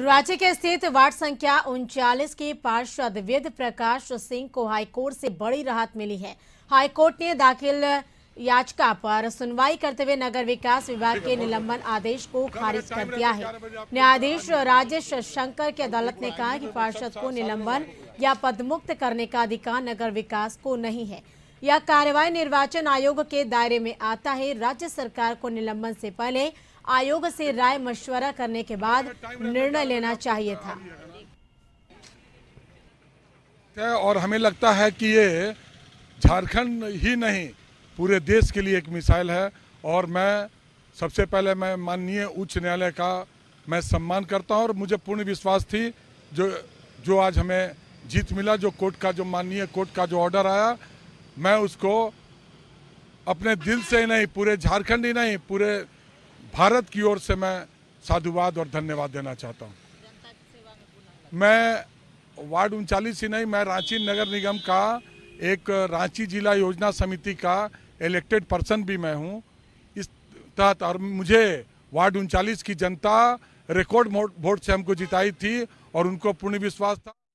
राज्य के स्थित वार्ड संख्या उनचालीस के पार्षद वेद प्रकाश सिंह को हाईकोर्ट से बड़ी राहत मिली है हाईकोर्ट ने दाखिल याचिका पर सुनवाई करते हुए नगर विकास विभाग के निलंबन आदेश को खारिज कर दिया है न्यायाधीश राजेश शंकर की अदालत ने कहा कि पार्षद को निलंबन या पदमुक्त करने का अधिकार नगर विकास को नहीं है यह कार्रवाई निर्वाचन आयोग के दायरे में आता है राज्य सरकार को निलंबन से पहले आयोग से राय मशवरा करने के बाद निर्णय लेना चाहिए था और हमें लगता है कि ये झारखंड ही नहीं पूरे देश के लिए एक मिसाइल है और मैं सबसे पहले मैं माननीय उच्च न्यायालय का मैं सम्मान करता हूं और मुझे पूर्ण विश्वास थी जो जो आज हमें जीत मिला जो कोर्ट का जो माननीय कोर्ट का जो ऑर्डर आया मैं उसको अपने दिल से ही नहीं पूरे झारखंड ही नहीं पूरे भारत की ओर से मैं साधुवाद और धन्यवाद देना चाहता हूँ मैं वार्ड उनचालीस ही नहीं मैं रांची नगर निगम का एक रांची जिला योजना समिति का इलेक्टेड पर्सन भी मैं हूँ इस तहत और मुझे वार्ड उनचालीस की जनता रिकॉर्ड वोट से हमको जिताई थी और उनको पूर्ण विश्वास था